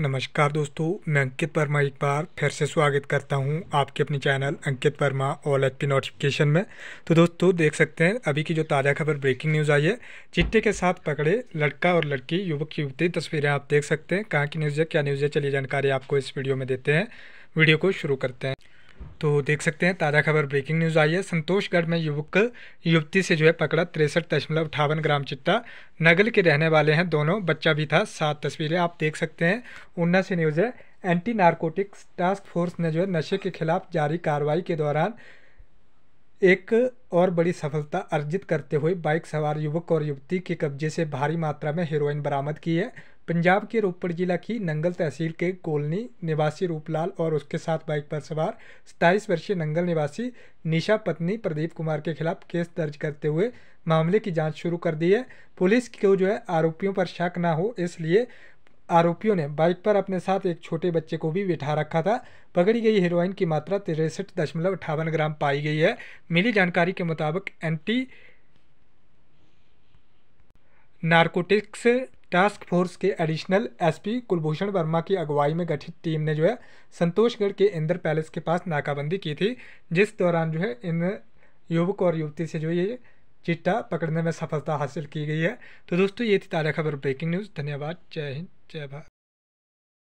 नमस्कार दोस्तों मैं अंकित वर्मा एक बार फिर से स्वागत करता हूं आपके अपने चैनल अंकित वर्मा ऑल एच नोटिफिकेशन में तो दोस्तों देख सकते हैं अभी की जो ताज़ा खबर ब्रेकिंग न्यूज़ आई है चिट्टे के साथ पकड़े लड़का और लड़की युवक युवती तस्वीरें आप देख सकते हैं कहाँ की न्यूज़ है क्या न्यूज़ है चलिए जानकारी आपको इस वीडियो में देते हैं वीडियो को शुरू करते हैं तो देख सकते हैं ताज़ा खबर ब्रेकिंग न्यूज़ आई है संतोषगढ़ में युवक युवती से जो है पकड़ा तिरसठ दशमलव अठावन ग्राम चिट्टा नगल के रहने वाले हैं दोनों बच्चा भी था सात तस्वीरें आप देख सकते हैं उन्ना से न्यूज़ है एंटी नारकोटिक्स टास्क फोर्स ने जो है नशे के खिलाफ जारी कार्रवाई के दौरान एक और बड़ी सफलता अर्जित करते हुए बाइक सवार युवक और युवती के कब्जे से भारी मात्रा में हेरोइन बरामद की है पंजाब के रोपड़ जिला की नंगल तहसील के कोलनी निवासी रूपलाल और उसके साथ बाइक पर सवार सताईस वर्षीय नंगल निवासी निशा पत्नी प्रदीप कुमार के खिलाफ केस दर्ज करते हुए मामले की जांच शुरू कर दी है पुलिस को जो है आरोपियों पर शक ना हो इसलिए आरोपियों ने बाइक पर अपने साथ एक छोटे बच्चे को भी बिठा रखा था पकड़ी गई हीरोइन की मात्रा तिरसठ दशमलव अठावन ग्राम पाई गई है मिली जानकारी के मुताबिक एंटी नारकोटिक्स टास्क फोर्स के एडिशनल एसपी कुलभूषण वर्मा की अगुवाई में गठित टीम ने जो है संतोषगढ़ के इंदर पैलेस के पास नाकाबंदी की थी जिस दौरान जो है इन युवक और युवती से जो ये चिट्टा पकड़ने में सफलता हासिल की गई है तो दोस्तों ये थी ताज़ा खबर ब्रेकिंग न्यूज़ धन्यवाद जय हिंद जय भारत